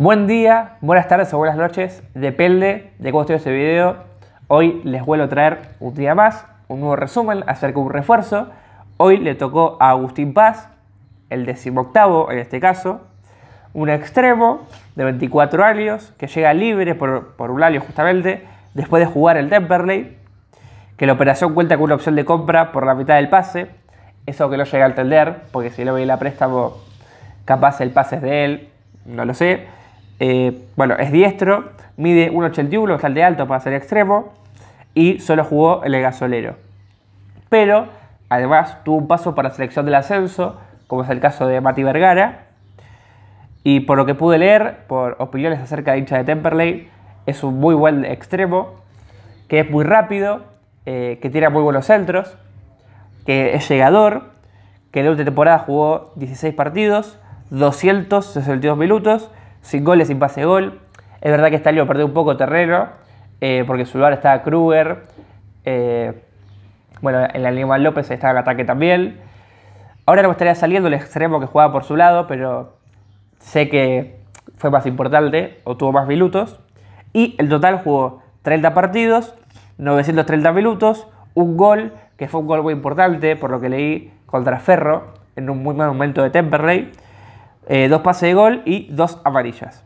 Buen día, buenas tardes o buenas noches, depende de cómo esté este video. Hoy les vuelvo a traer un día más, un nuevo resumen acerca de un refuerzo. Hoy le tocó a Agustín Paz, el decimoctavo en este caso, un extremo de 24 años que llega libre por, un alio justamente después de jugar el Temperley, que la operación cuenta con una opción de compra por la mitad del pase, eso que no llega a entender, porque si no voy la préstamo, capaz el pase es de él, no lo sé. Eh, bueno, es diestro, mide 1,81, de alto para ser extremo, y solo jugó en el gasolero. Pero, además, tuvo un paso para selección del ascenso, como es el caso de Mati Vergara, y por lo que pude leer, por opiniones acerca de hincha de Temperley, es un muy buen extremo, que es muy rápido, eh, que tiene muy buenos centros, que es llegador, que en la última temporada jugó 16 partidos, 262 minutos sin goles, sin pase gol. Es verdad que Stalio perdió un poco terreno, eh, porque su lugar estaba Kruger. Eh, bueno, en la Lima López estaba en ataque también. Ahora no estaría saliendo el extremo que jugaba por su lado, pero sé que fue más importante o tuvo más minutos. Y el total jugó 30 partidos, 930 minutos, un gol, que fue un gol muy importante, por lo que leí, contra Ferro, en un muy mal momento de Temperley. Eh, dos pases de gol y dos amarillas.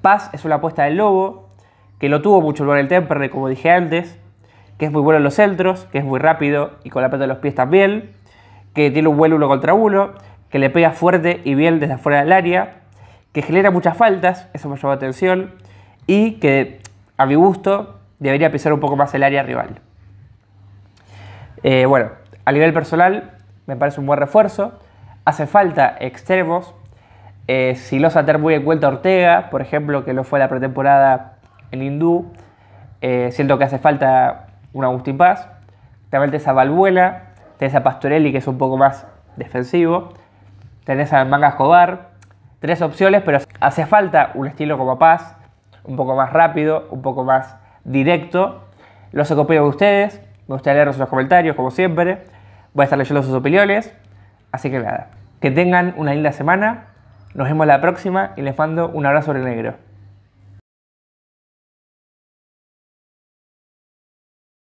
Paz es una apuesta del Lobo, que lo tuvo mucho lugar el Temperley, como dije antes, que es muy bueno en los centros, que es muy rápido y con la pata de los pies también, que tiene un vuelo uno contra uno, que le pega fuerte y bien desde afuera del área, que genera muchas faltas, eso me llama la atención, y que a mi gusto debería pisar un poco más el área rival. Eh, bueno, a nivel personal me parece un buen refuerzo, hace falta extremos, eh, muy en cuenta Ortega, por ejemplo, que lo fue la pretemporada en Hindú. Eh, siento que hace falta un Agustín Paz. También tenés a Valbuena, tenés a Pastorelli, que es un poco más defensivo. Tenés a Manga Escobar. Tres opciones, pero hace falta un estilo como Paz, un poco más rápido, un poco más directo. Los copiado de ustedes. Me gustaría leer los comentarios, como siempre. Voy a estar leyendo sus opiniones. Así que nada, que tengan una linda semana nos vemos la próxima y les mando un abrazo negro.